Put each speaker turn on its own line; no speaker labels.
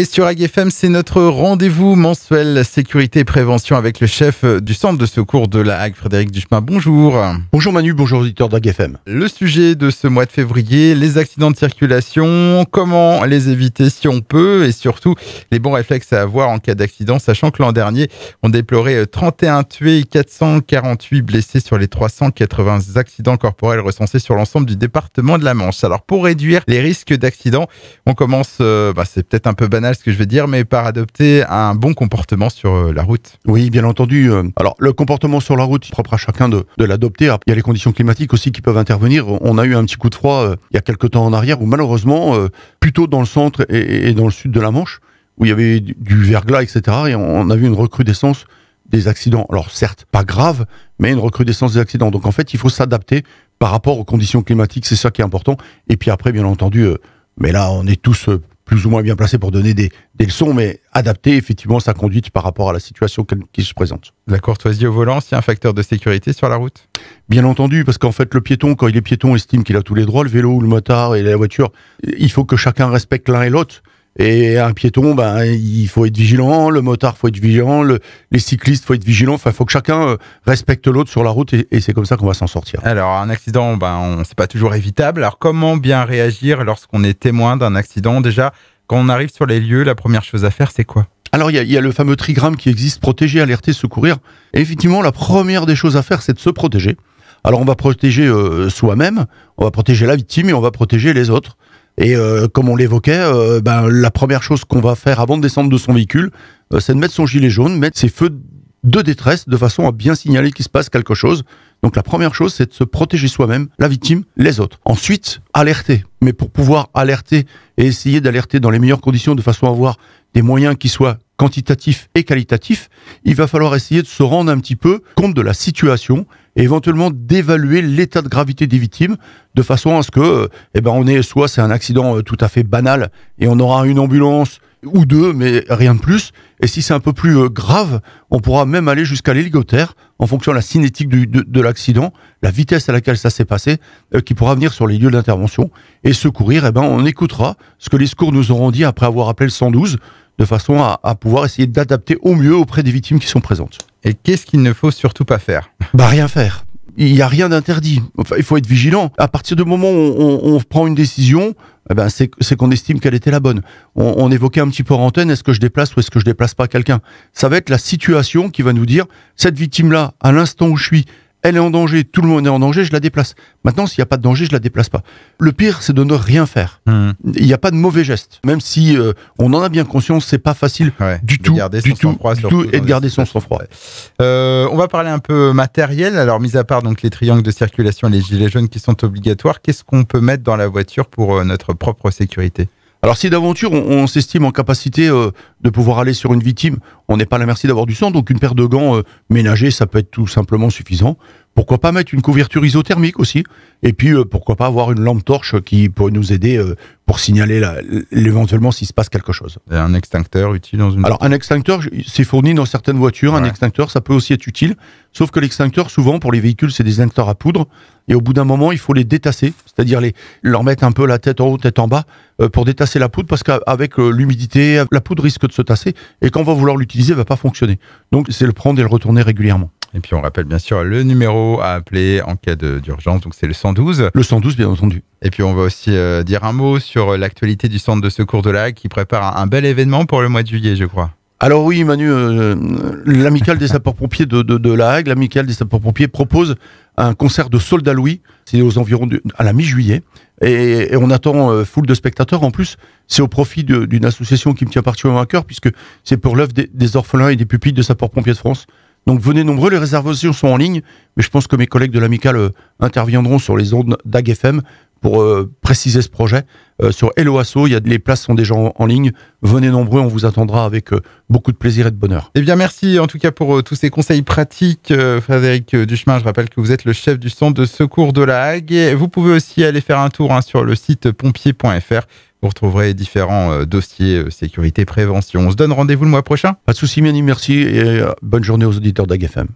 Et sur AGFM, c'est notre rendez-vous mensuel sécurité et prévention avec le chef euh, du centre de secours de la Hague, Frédéric Duchemin. Bonjour. Bonjour Manu, bonjour auditeur d'AGFM. Le sujet de ce mois de février, les accidents de circulation, comment les éviter si on peut et surtout les bons réflexes à avoir en cas d'accident, sachant que l'an dernier, on déplorait 31 euh, tués et 448 blessés sur les 380 accidents corporels recensés sur l'ensemble du département de la Manche. Alors pour réduire les risques d'accident, on commence, euh, bah, c'est peut-être un peu banal,
ce que je vais dire, mais par adopter un bon comportement sur euh, la route. Oui, bien entendu. Euh, alors, le comportement sur la route, propre à chacun de, de l'adopter. Il y a les conditions climatiques aussi qui peuvent intervenir. On a eu un petit coup de froid euh, il y a quelques temps en arrière, où malheureusement, plutôt dans le centre et, dans le sud de la Manche, où il y avait du, verglas, etc., et on, a vu une recrudescence des accidents. Alors certes, pas grave, mais une recrudescence des accidents. Donc en fait, il faut s'adapter par rapport aux conditions climatiques, c'est ça qui est important. Et puis après, bien entendu, mais là, on est tous plus ou moins bien placé pour donner des, leçons, mais adapter effectivement sa conduite par rapport à la situation qui se présente. La courtoisie au volant, c'est un facteur de sécurité sur la route Bien entendu, parce qu'en fait, le piéton, quand il est piéton, estime qu'il a tous les droits, le vélo ou le motard et la voiture, il faut que chacun respecte l'un et l'autre. Et un piéton, ben, il faut être vigilant, le motard, faut être vigilant, les cyclistes, faut être vigilant. Enfin, faut que chacun euh, respecte l'autre sur la route et, c'est comme ça qu'on va s'en sortir.
Alors, un accident, ben, on, c'est pas toujours évitable. Alors, comment bien réagir lorsqu'on est témoin d'un accident Déjà, quand on arrive sur les lieux, la première chose à faire, c'est quoi
alors il y, a le fameux trigramme qui existe, protéger, alerter, secourir. effectivement, la première des choses à faire, c'est de se protéger. Alors on va protéger euh, soi-même, on va protéger la victime et on va protéger les autres. Et euh, comme on l'évoquait, euh, ben, la première chose qu'on va faire avant de descendre de son véhicule, euh, c'est de mettre son gilet jaune, mettre ses feux de détresse de façon à bien signaler qu'il se passe quelque chose. Donc la première chose, c'est de se protéger soi-même, la victime, les autres. Ensuite, alerter. Mais pour pouvoir alerter et essayer d'alerter dans les meilleures conditions de façon à avoir des moyens qui soient quantitatifs et qualitatifs, il va falloir essayer de se rendre un petit peu compte de la situation, et éventuellement d'évaluer l'état de gravité des victimes de façon à ce que, euh, eh ben, on est soit c'est un accident euh, tout à fait banal et on aura une ambulance ou deux, mais rien de plus. Et si c'est un peu plus euh, grave, on pourra même aller jusqu'à l'hélicoptère en fonction de la cinétique de, l'accident, la vitesse à laquelle ça s'est passé, qui pourra venir sur les lieux d'intervention et secourir. Eh ben, on écoutera ce que les secours nous auront dit après avoir appelé le 112 de façon à pouvoir essayer d'adapter au mieux auprès des victimes qui sont présentes. Et qu'est-ce qu'il ne faut surtout pas faire Bah rien faire. Il n'y a rien d'interdit. il faut être vigilant. À partir du moment où on, prend une décision, eh ben c'est, qu'on estime qu'elle était la bonne. On, évoquait un petit peu en antenne, est-ce que je déplace ou est-ce que je déplace pas quelqu'un Ça va être la situation qui va nous dire, cette victime-là, à l'instant où je suis, elle est en danger, tout le monde est en danger, je la déplace. Maintenant, s'il n'y a pas de danger, je la déplace pas. Le pire, c'est de ne rien faire. Hmm. Il n'y a pas de mauvais geste. Même si euh, on en a bien conscience, c'est pas facile du tout, du froid, et de garder son sang-froid. Euh, on
va parler un peu matériel. Alors, mis à part donc les triangles de circulation et les gilets jaunes qui sont obligatoires, qu'est-ce
qu'on peut mettre dans la voiture pour euh, notre propre sécurité alors si d'aventure on, s'estime en capacité euh, de pouvoir aller sur une victime, on n'est pas à la merci d'avoir du sang, donc une paire de gants euh, ménagés, ça peut être tout simplement suffisant. Pourquoi pas mettre une couverture isothermique aussi Et puis euh, pourquoi pas avoir une lampe torche qui pourrait nous aider pour signaler l'éventuellement éventuellement s'il se passe quelque chose. un extincteur utile dans une Alors un extincteur, c'est fourni dans certaines voitures, un extincteur ça peut aussi être utile, sauf que l'extincteur souvent pour les véhicules c'est des extincteurs à poudre. Et au bout d'un moment, il faut les détasser, c'est-à-dire les leur mettre un peu la tête en haut, tête en bas, euh, pour détasser la poudre, parce qu'avec euh, l'humidité, la poudre risque de se tasser, et quand on va vouloir l'utiliser, elle va pas fonctionner. Donc, c'est le prendre et le retourner régulièrement.
Et puis, on rappelle bien sûr le numéro à appeler en cas d'urgence, donc c'est le 112. Le 112, bien entendu. Et puis, on va aussi euh, dire un mot sur l'actualité du centre de secours de Lac, qui prépare un, bel événement pour le mois de juillet, je crois.
Alors oui, Manu, l'amical l'amicale des sapeurs-pompiers de, de, de, La l'amicale des sapeurs-pompiers propose un concert de Soldat Louis, c'est aux environs à la mi-juillet, et, on attend euh, foule de spectateurs. En plus, c'est au profit d'une association qui me tient particulièrement à cœur, puisque c'est pour l'œuvre des, orphelins et des pupilles de sapeurs-pompiers de France. Donc venez nombreux, les réservations sont en ligne, mais je pense que mes collègues de l'amicale euh, interviendront sur les ondes d'AGFM pour euh, préciser ce projet. Euh, sur Hello il y a, les places sont déjà en, en, ligne. Venez nombreux, on vous attendra avec euh, beaucoup de plaisir et de bonheur.
Eh bien, merci en tout cas pour tous ces conseils pratiques, Frédéric Duchemin. Je rappelle que vous êtes le chef du centre de secours de la Hague. Vous pouvez aussi aller faire un tour hein, sur le site pompier.fr. Vous retrouverez différents dossiers sécurité,
prévention. On se donne rendez-vous le mois prochain. Pas de souci, Mani, merci et bonne journée aux auditeurs d'AGFM.